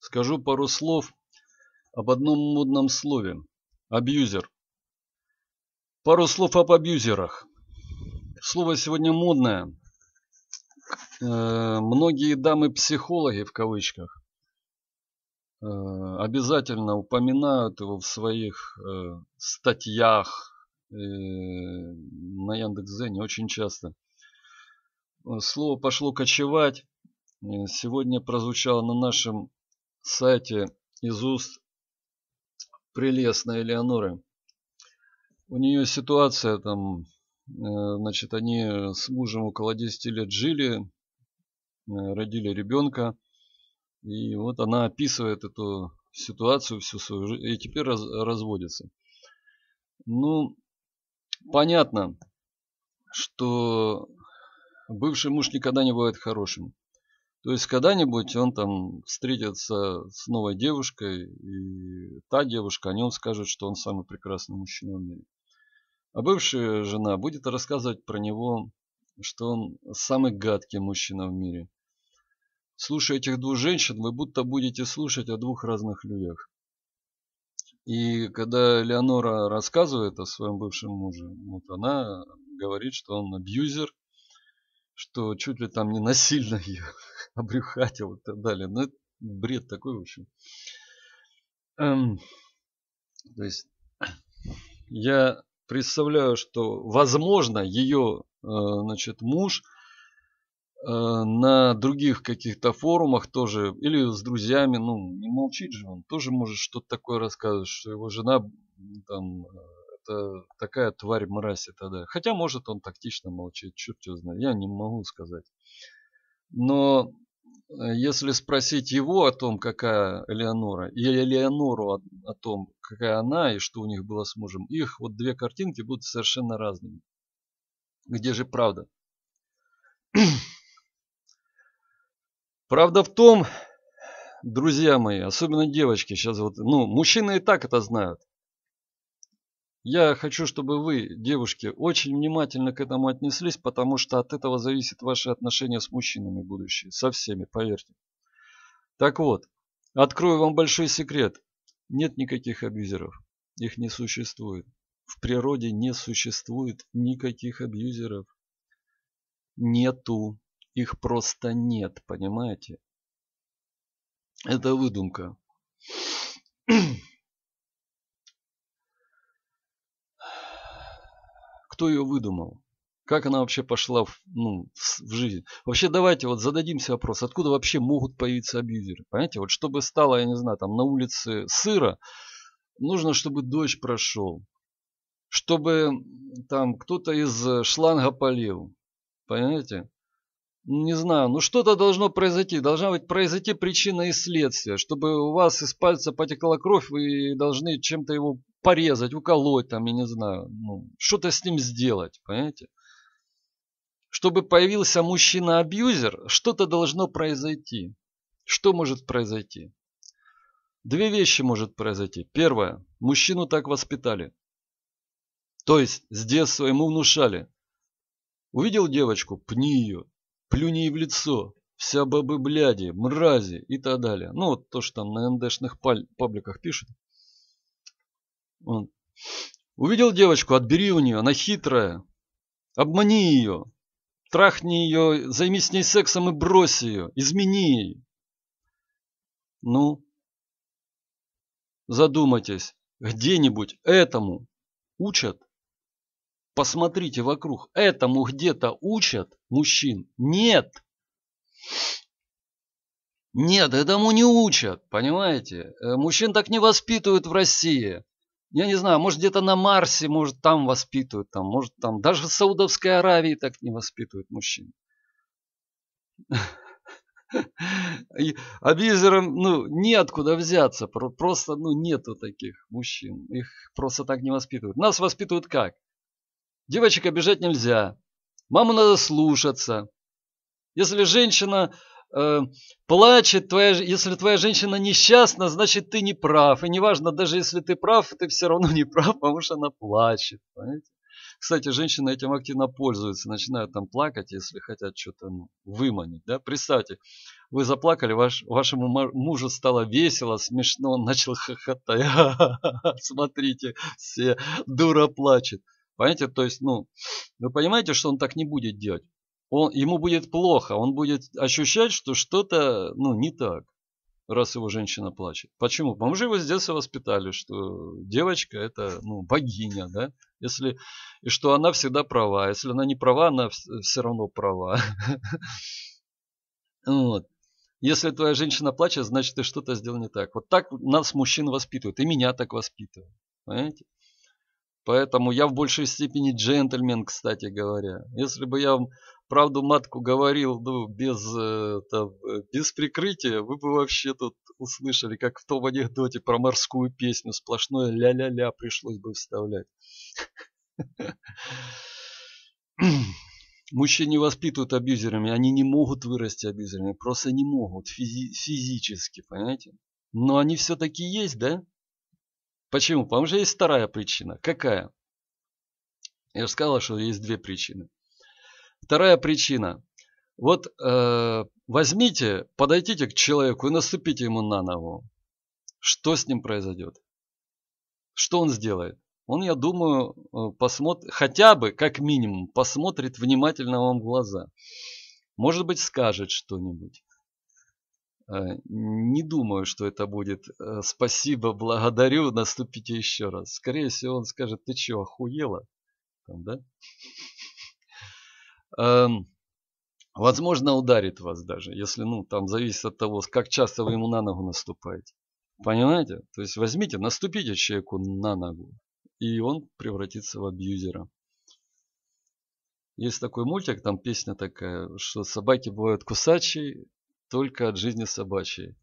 Скажу пару слов об одном модном слове – абьюзер. Пару слов об абьюзерах. Слово сегодня модное. Э, многие дамы-психологи в кавычках э, обязательно упоминают его в своих э, статьях на Яндекс.Зене очень часто. Слово пошло кочевать. Сегодня прозвучало на нашем сайте из уст прелестной Элеоноры. У нее ситуация там, э, значит, они с мужем около 10 лет жили, э, родили ребенка. И вот она описывает эту ситуацию всю свою жизнь. И теперь раз, разводится. Ну, понятно, что бывший муж никогда не бывает хорошим. То есть когда-нибудь он там встретится с новой девушкой, и та девушка о нем скажет, что он самый прекрасный мужчина в мире. А бывшая жена будет рассказывать про него, что он самый гадкий мужчина в мире. Слушая этих двух женщин, вы будто будете слушать о двух разных людях. И когда Леонора рассказывает о своем бывшем муже, вот она говорит, что он абьюзер, что чуть ли там не насильно ее обрюхатил и так далее. Ну, бред такой, в общем. Эм, то есть, я представляю, что, возможно, ее э, значит, муж э, на других каких-то форумах тоже, или с друзьями, ну, не молчит же он, тоже может что-то такое рассказывать, что его жена там э, это такая тварь мразь и т.д. Хотя, может, он тактично молчит, черт его знает, я не могу сказать. Но э, если спросить его о том, какая Элеонора, и Элеонору о, о том, какая она и что у них было с мужем, их вот две картинки будут совершенно разными. Где же правда? Правда в том, друзья мои, особенно девочки сейчас вот, ну, мужчины и так это знают. Я хочу, чтобы вы, девушки, очень внимательно к этому отнеслись, потому что от этого зависит ваши отношения с мужчинами будущие, со всеми, поверьте. Так вот, открою вам большой секрет. Нет никаких абьюзеров. Их не существует. В природе не существует никаких абьюзеров. Нету. Их просто нет, понимаете? Это выдумка. кто ее выдумал? Как она вообще пошла в, ну, в, в жизнь? Вообще давайте вот зададимся вопрос, откуда вообще могут появиться абьюзеры? Понимаете, вот чтобы стало, я не знаю, там на улице сыро, нужно, чтобы дождь прошел, чтобы там кто-то из э, шланга полил. Понимаете? Ну, не знаю, ну что-то должно произойти. Должна быть произойти причина и следствие, чтобы у вас из пальца потекла кровь, вы должны чем-то его порезать, уколоть, там, я не знаю, ну, что-то с ним сделать, понимаете? Чтобы появился мужчина-абьюзер, что-то должно произойти. Что может произойти? Две вещи может произойти. Первое. Мужчину так воспитали. То есть с детства ему внушали. Увидел девочку, пни ее, плюни ей в лицо, вся бабы бляди, мрази и так далее. Ну вот то, что там на НДшных пабликах пишут. Он. Увидел девочку, отбери у нее, она хитрая. Обмани ее. Трахни ее, займись с ней сексом и брось ее. Измени ей. Ну? Задумайтесь, где-нибудь этому учат? Посмотрите вокруг, этому где-то учат мужчин? Нет! Нет, этому не учат, понимаете? Э, мужчин так не воспитывают в России я не знаю, может где-то на Марсе, может там воспитывают, там, может там, даже в Саудовской Аравии так не воспитывают мужчин. Абьюзерам, ну, неоткуда взяться, просто, ну, нету таких мужчин, их просто так не воспитывают. Нас воспитывают как? Девочек обижать нельзя, маму надо слушаться. Если женщина э, плачет, твоя, если твоя женщина несчастна, значит ты не прав. И неважно, даже если ты прав, ты все равно не прав, потому что она плачет. Понимаете? Кстати, женщины этим активно пользуются, начинают там плакать, если хотят что-то ну, выманить. Да? Представьте, вы заплакали, ваш, вашему мужу стало весело, смешно, он начал хохотать. Смотрите, все, дура плачет. Понимаете, то есть, ну, вы понимаете, что он так не будет делать он, ему будет плохо, он будет ощущать, что что-то ну, не так, раз его женщина плачет. Почему? Потому что его с детства воспитали, что девочка это ну, богиня, да? Если, и что она всегда права. А если она не права, она все равно права. Вот. Если твоя женщина плачет, значит ты что-то сделал не так. Вот так нас мужчин воспитывают, и меня так воспитывают. Понимаете? Поэтому я в большей степени джентльмен, кстати говоря. Если бы я правду матку говорил, ну, без, э, там, э, без прикрытия, вы бы вообще тут услышали, как в том анекдоте про морскую песню, сплошное ля-ля-ля пришлось бы вставлять. Мужчин не воспитывают абьюзерами, они не могут вырасти абьюзерами, просто не могут физи физически, понимаете? Но они все-таки есть, да? Почему? Потому что есть вторая причина. Какая? Я же сказала, что есть две причины. Вторая причина. Вот э, возьмите, подойдите к человеку и наступите ему на ногу. Что с ним произойдет? Что он сделает? Он, я думаю, э, посмотрит, хотя бы, как минимум, посмотрит внимательно вам в глаза. Может быть, скажет что-нибудь. Э, не думаю, что это будет э, «спасибо, благодарю, наступите еще раз». Скорее всего, он скажет «ты что, охуела?» Там, да? Эм, возможно, ударит вас даже, если, ну, там зависит от того, как часто вы ему на ногу наступаете. Понимаете? То есть возьмите, наступите человеку на ногу, и он превратится в абьюзера. Есть такой мультик, там песня такая, что собаки бывают кусачие только от жизни собачьей.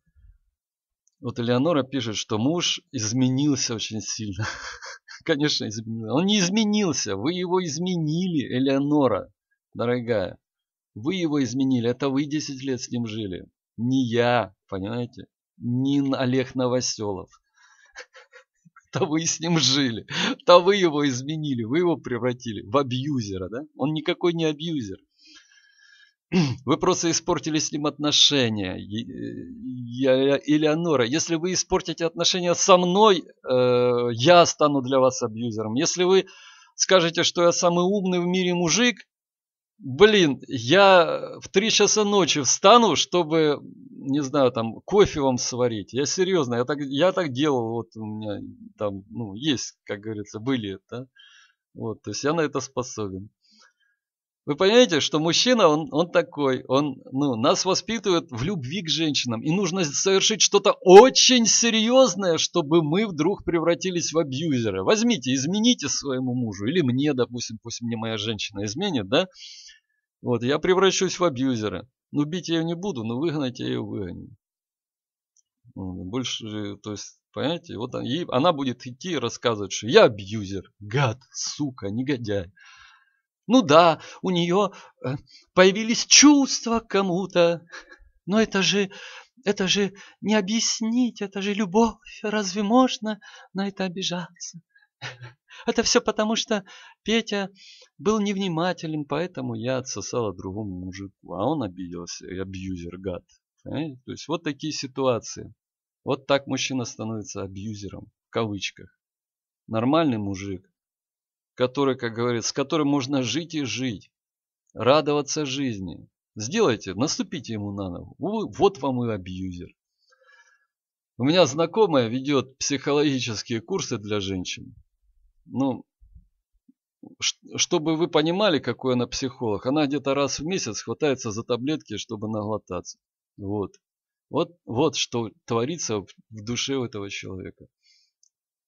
Вот Элеонора пишет, что муж изменился очень сильно. Конечно, изменился. Он не изменился, вы его изменили, Элеонора. Дорогая, вы его изменили, это вы 10 лет с ним жили. Не я, понимаете? Не Олег Новоселов. Это вы с ним жили. Это вы его изменили, вы его превратили в абьюзера, да? Он никакой не абьюзер. Вы просто испортили с ним отношения. Я, Элеонора, если вы испортите отношения со мной, э, я стану для вас абьюзером. Если вы скажете, что я самый умный в мире мужик, блин, я в 3 часа ночи встану, чтобы, не знаю, там, кофе вам сварить. Я серьезно, я так, я так делал, вот у меня там, ну, есть, как говорится, были, да. Вот, то есть я на это способен. Вы понимаете, что мужчина, он, он такой, он, ну, нас воспитывает в любви к женщинам. И нужно совершить что-то очень серьезное, чтобы мы вдруг превратились в абьюзеры. Возьмите, измените своему мужу, или мне, допустим, пусть мне моя женщина изменит, да, вот, я превращусь в абьюзера. Ну, бить я ее не буду, но выгнать я ее выгоню. Больше, то есть, понимаете, вот она, и она будет идти и рассказывать, что я абьюзер, гад, сука, негодяй. Ну да, у нее э, появились чувства к кому-то, но это же, это же не объяснить, это же любовь, разве можно на это обижаться? Это все потому, что Петя был невнимателен, поэтому я отсосала другому мужику. А он обиделся, и абьюзер, гад. Понимаете? То есть вот такие ситуации. Вот так мужчина становится абьюзером, в кавычках. Нормальный мужик, который, как говорится, с которым можно жить и жить, радоваться жизни. Сделайте, наступите ему на ногу. Вот вам и абьюзер. У меня знакомая ведет психологические курсы для женщин. Ну, чтобы вы понимали, какой она психолог, она где-то раз в месяц хватается за таблетки, чтобы наглотаться. Вот. Вот, вот что творится в душе у этого человека.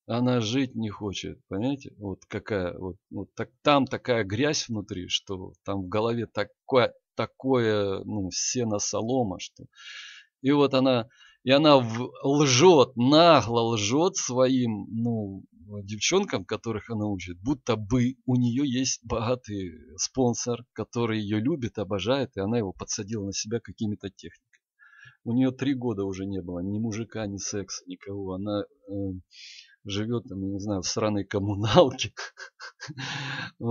Она жить не хочет, понимаете? Вот какая, вот, вот ну, так, там такая грязь внутри, что там в голове такое, такое, ну, сено солома, что... И вот она, и она лжет, нагло лжет своим, ну, Э, девчонкам, которых она учит, будто бы у нее есть богатый спонсор, который ее любит, обожает, и она его подсадила на себя какими-то техниками. У нее три года уже не было ни мужика, ни секса, никого. Она э, живет, там, не знаю, в сраной коммуналке.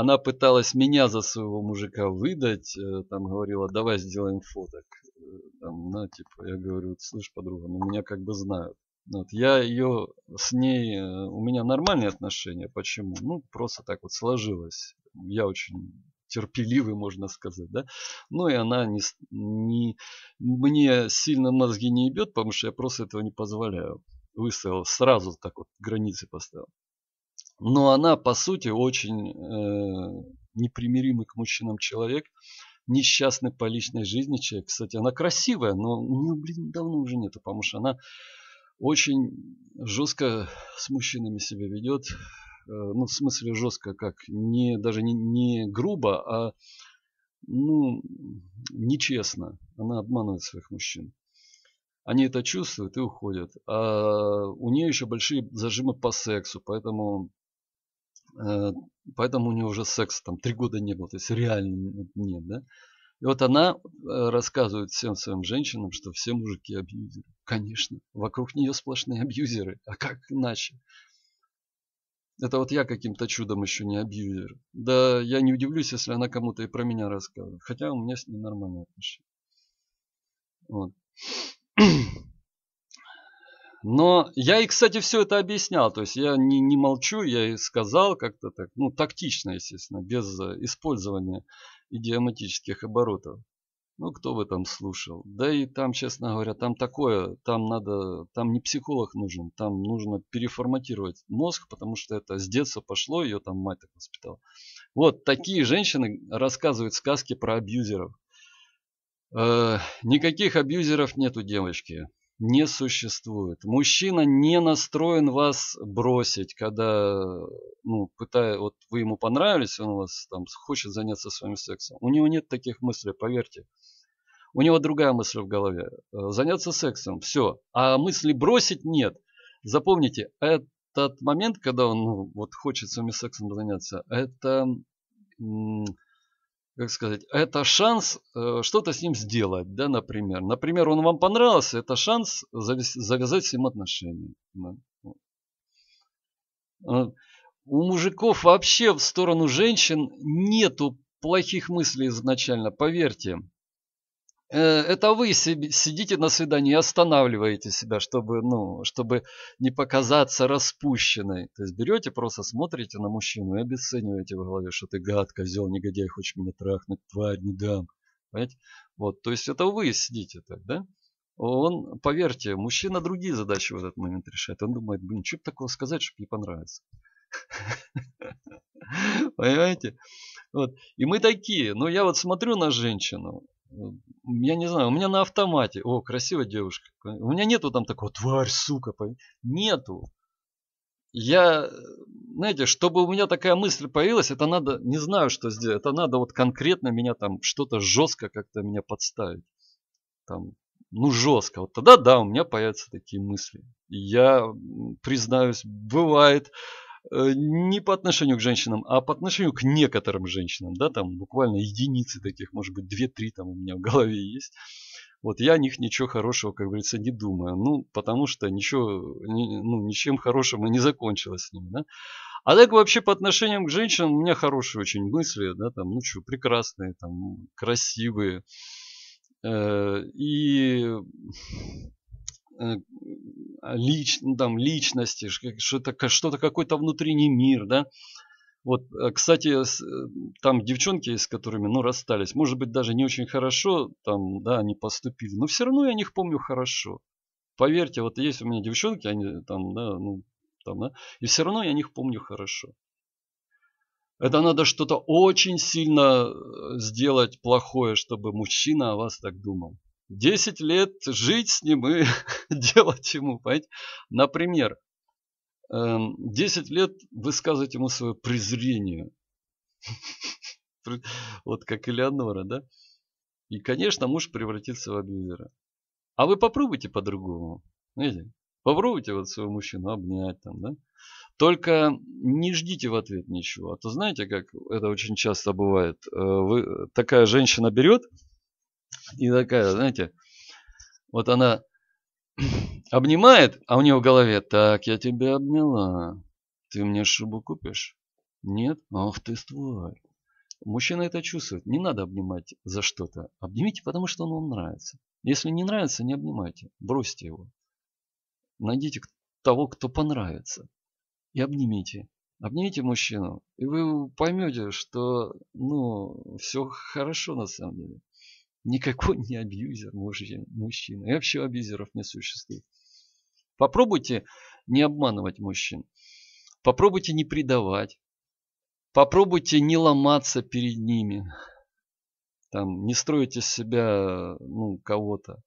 Она пыталась меня за своего мужика выдать, э, там говорила, давай сделаем фоток. Э, там, на, типа, я говорю, слышь, подруга, ну меня как бы знают. Вот, я ее с ней, э, у меня нормальные отношения. Почему? Ну, просто так вот сложилось. Я очень терпеливый, можно сказать, да. Ну и она не, не, мне сильно мозги не ебет, потому что я просто этого не позволяю. Выставил, сразу так вот границы поставил. Но она, по сути, очень э, непримиримый к мужчинам человек, несчастный по личной жизни человек. Кстати, она красивая, но у нее, блин, давно уже нету, потому что она очень жестко с мужчинами себя ведет. Э, ну, в смысле жестко, как не даже не, не грубо, а ну, нечестно. Она обманывает своих мужчин. Они это чувствуют и уходят. А у нее еще большие зажимы по сексу, поэтому, э, поэтому у нее уже секса там три года не было, то есть реально нет, да? И вот она э, рассказывает всем своим женщинам, что все мужики абьюзеры. Конечно, вокруг нее сплошные абьюзеры. А как иначе? Это вот я каким-то чудом еще не абьюзер. Да я не удивлюсь, если она кому-то и про меня рассказывает. Хотя у меня с ней нормальные отношения. Вот. Но я и, кстати, все это объяснял. То есть я не, не молчу, я и сказал как-то так, ну, тактично, естественно, без э, использования идиоматических оборотов. Ну, кто бы там слушал. Да и там, честно говоря, там такое, там надо, там не психолог нужен, там нужно переформатировать мозг, потому что это с детства пошло, ее там мать так воспитала. Вот такие женщины рассказывают сказки про абьюзеров. Э, никаких абьюзеров нету, девочки не существует. Мужчина не настроен вас бросить, когда ну, пытая, вот вы ему понравились, он вас там хочет заняться с вами сексом. У него нет таких мыслей, поверьте. У него другая мысль в голове. Э, заняться сексом, все. А мысли бросить нет. Запомните, этот момент, когда он ну, вот хочет с вами сексом заняться, это как сказать, это шанс э, что-то с ним сделать, да, например. Например, он вам понравился, это шанс завяз, завязать с ним отношения. Да. А, у мужиков вообще в сторону женщин нету плохих мыслей изначально, поверьте. Э, это вы сидите на свидании и останавливаете себя, чтобы, ну, чтобы не показаться распущенной. То есть берете, просто смотрите на мужчину и обесцениваете в голове, что ты гад, козел, негодяй, хочешь меня трахнуть, тварь, не дам. Понимаете? Вот, то есть это вы сидите так, да? Он, поверьте, мужчина другие задачи в этот момент решает. Он думает, блин, что такого сказать, чтобы ей понравиться. Понимаете? Вот. И мы такие. Но я вот смотрю на женщину, я не знаю, у меня на автомате, о, красивая девушка, у меня нету там такого, тварь, сука, нету. Я, знаете, чтобы у меня такая мысль появилась, это надо, не знаю, что сделать, это надо вот конкретно меня там, что-то жестко как-то меня подставить. Там, ну жестко. Вот тогда да, у меня появятся такие мысли. Я признаюсь, бывает, Э, не по отношению к женщинам, а по отношению к некоторым женщинам, да, там буквально единицы таких, может быть, две-три там у меня в голове есть. Вот я о них ничего хорошего, как говорится, не думаю. Ну, потому что ничего, ну, ничем хорошим и не закончилось с ними, да. А так вообще по отношению к женщинам у меня хорошие очень мысли, да, там, ну что, прекрасные, там, красивые. Э, и э, а, лич, ну, там, личности, что-то, что какой-то внутренний мир, да. Вот, э, кстати, э, там девчонки, с которыми, ну, расстались, может быть, даже не очень хорошо, там, да, они поступили, но все равно я о них помню хорошо. Поверьте, вот есть у меня девчонки, они там, да, ну, там, да, и все равно я о них помню хорошо. Это надо что-то очень сильно э, сделать плохое, чтобы мужчина о вас так думал. 10 лет жить с ним и делать ему, понимаете? Например, 10 эм, лет высказывать ему свое презрение. Вот как Элеонора, да? И, конечно, муж превратится в абьюзера. А вы попробуйте по-другому. видите? попробуйте вот своего мужчину обнять там, да? Только не ждите в ответ ничего. А то знаете, как это очень часто бывает. Э, вы, такая женщина берет, и такая, знаете, вот она обнимает, а у нее в голове, так, я тебя обняла, ты мне шубу купишь? Нет? Ах ты тварь. Мужчина это чувствует. Не надо обнимать за что-то. Обнимите, потому что он вам нравится. Если не нравится, не обнимайте. Бросьте его. Найдите того, кто понравится. И обнимите. Обнимите мужчину. И вы поймете, что ну, все хорошо на самом деле. Никакой не абьюзер мужчина. И вообще абьюзеров не существует. Попробуйте не обманывать мужчин. Попробуйте не предавать. Попробуйте не ломаться перед ними. Там, не строить из себя ну, кого-то.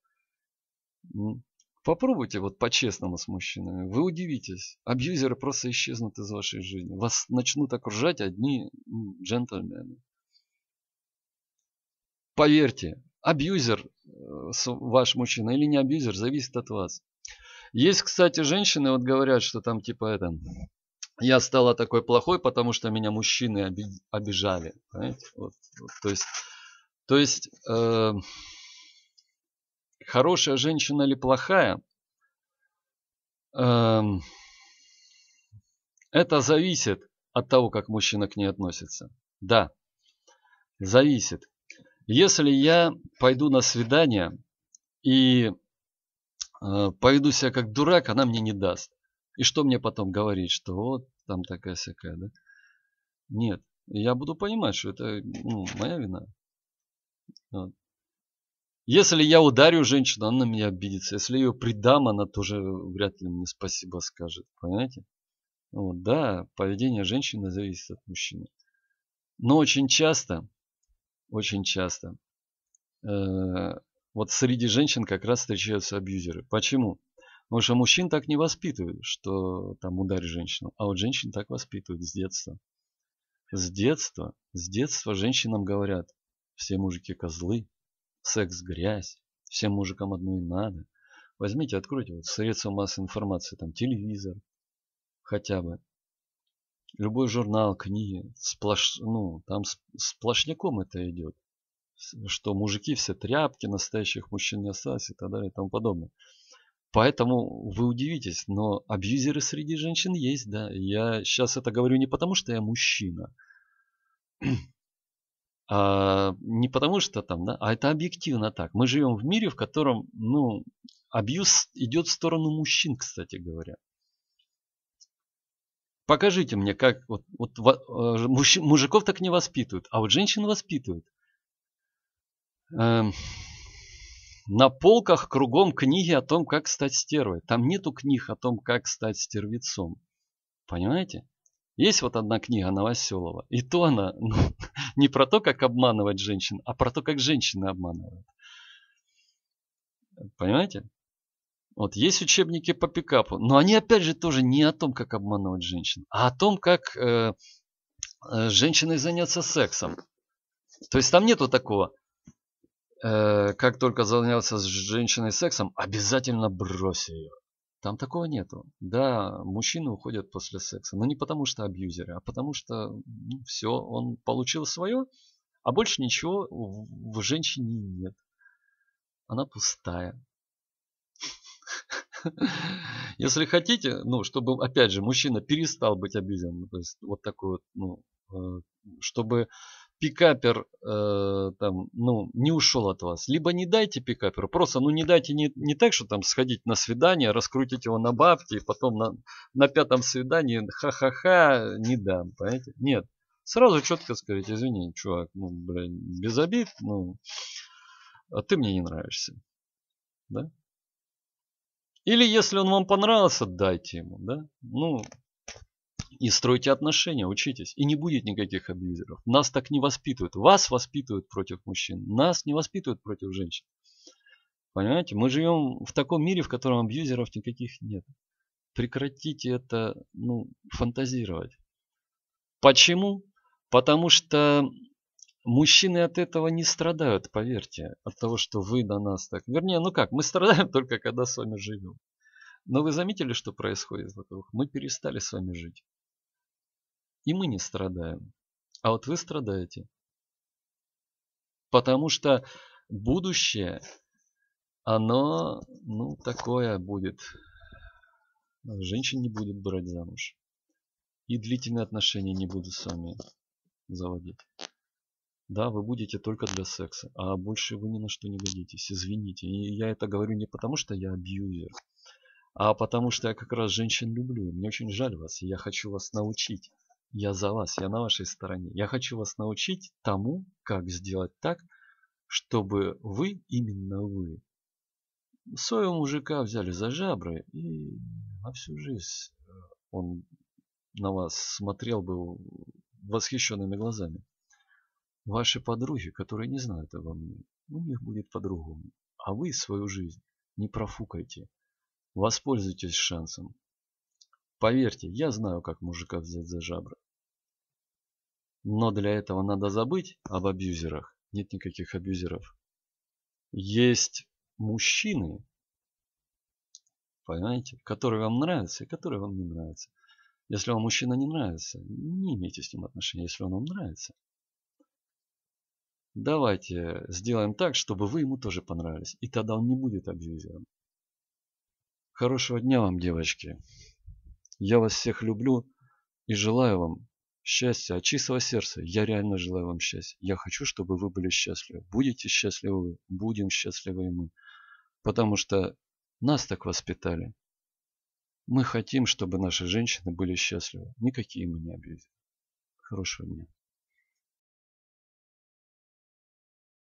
Попробуйте вот по-честному с мужчинами. Вы удивитесь. Абьюзеры просто исчезнут из вашей жизни. Вас начнут окружать одни джентльмены. Поверьте, абьюзер э, ваш мужчина или не абьюзер, зависит от вас. Есть, кстати, женщины, вот говорят, что там типа это, я стала такой плохой, потому что меня мужчины оби обижали. Понимаете? Вот, вот, то есть, то есть э, хорошая женщина или плохая, э, это зависит от того, как мужчина к ней относится. Да, зависит. Если я пойду на свидание и э, поведу себя как дурак, она мне не даст. И что мне потом говорить, что вот там такая всякая, да? Нет, я буду понимать, что это ну, моя вина. Вот. Если я ударю женщину, она на меня обидится. Если я ее предам, она тоже вряд ли мне спасибо скажет. Понимаете? Вот, да, поведение женщины зависит от мужчины. Но очень часто очень часто. Э, вот среди женщин как раз встречаются абьюзеры. Почему? Потому что мужчин так не воспитывают, что там ударь женщину. А вот женщин так воспитывают с детства. С детства, с детства женщинам говорят, все мужики козлы, секс грязь, всем мужикам одно и надо. Возьмите, откройте вот средства массовой информации, там телевизор хотя бы, любой журнал, книги, сплош, ну, там сплошняком это идет. Что мужики все тряпки, настоящих мужчин не осталось и так далее и тому подобное. Поэтому вы удивитесь, но абьюзеры среди женщин есть, да. Я сейчас это говорю не потому, что я мужчина, а не потому, что там, да, а это объективно так. Мы живем в мире, в котором, ну, абьюз идет в сторону мужчин, кстати говоря. Покажите мне, как вот, вот э, муж, мужиков так не воспитывают, а вот женщин воспитывают. Эм, на полках кругом книги о том, как стать стервой. Там нету книг о том, как стать стервецом. Понимаете? Есть вот одна книга Новоселова, и то она ну, не про то, как обманывать женщин, а про то, как женщины обманывают. Понимаете? Вот есть учебники по пикапу, но они опять же тоже не о том, как обманывать женщин, а о том, как э, э, женщиной заняться сексом. То есть там нету такого, э, как только занялся с женщиной сексом, обязательно брось ее. Там такого нету. Да, мужчины уходят после секса, но не потому что абьюзеры, а потому что ну, все, он получил свое, а больше ничего в, в женщине нет. Она пустая. Если хотите, ну, чтобы, опять же, мужчина перестал быть обиженным, ну, то есть вот такой вот, ну, э, чтобы пикапер э, там, ну, не ушел от вас. Либо не дайте пикаперу, просто, ну, не дайте не, не так, что там сходить на свидание, раскрутить его на бабки, и потом на, на пятом свидании ха-ха-ха, не дам, понимаете? Нет. Сразу четко сказать, извини, чувак, ну, блин, без обид, ну, а ты мне не нравишься. Да? Или если он вам понравился, дайте ему, да? Ну, и стройте отношения, учитесь. И не будет никаких абьюзеров. Нас так не воспитывают. Вас воспитывают против мужчин. Нас не воспитывают против женщин. Понимаете? Мы живем в таком мире, в котором абьюзеров никаких нет. Прекратите это, ну, фантазировать. Почему? Потому что Мужчины от этого не страдают, поверьте, от того, что вы на нас так... Вернее, ну как, мы страдаем только, когда с вами живем. Но вы заметили, что происходит вокруг? Мы перестали с вами жить. И мы не страдаем. А вот вы страдаете. Потому что будущее, оно, ну, такое будет. Женщин не будет брать замуж. И длительные отношения не буду с вами заводить. Да, вы будете только для секса, а больше вы ни на что не годитесь, извините. И я это говорю не потому, что я абьюзер, а потому что я как раз женщин люблю. Мне очень жаль вас, и я хочу вас научить. Я за вас, я на вашей стороне. Я хочу вас научить тому, как сделать так, чтобы вы, именно вы, своего мужика взяли за жабры и на всю жизнь э, он на вас смотрел бы восхищенными глазами. Ваши подруги, которые не знают обо мне, у них будет по-другому. А вы свою жизнь не профукайте. Воспользуйтесь шансом. Поверьте, я знаю, как мужика взять за жабры. Но для этого надо забыть об абьюзерах. Нет никаких абьюзеров. Есть мужчины, понимаете, которые вам нравятся и которые вам не нравятся. Если вам мужчина не нравится, не имейте с ним отношения. Если он вам нравится, Давайте сделаем так, чтобы вы ему тоже понравились. И тогда он не будет абьюзером. Хорошего дня вам, девочки. Я вас всех люблю и желаю вам счастья от чистого сердца. Я реально желаю вам счастья. Я хочу, чтобы вы были счастливы. Будете счастливы будем счастливы и мы. Потому что нас так воспитали. Мы хотим, чтобы наши женщины были счастливы. Никакие мы не обидим. Хорошего дня.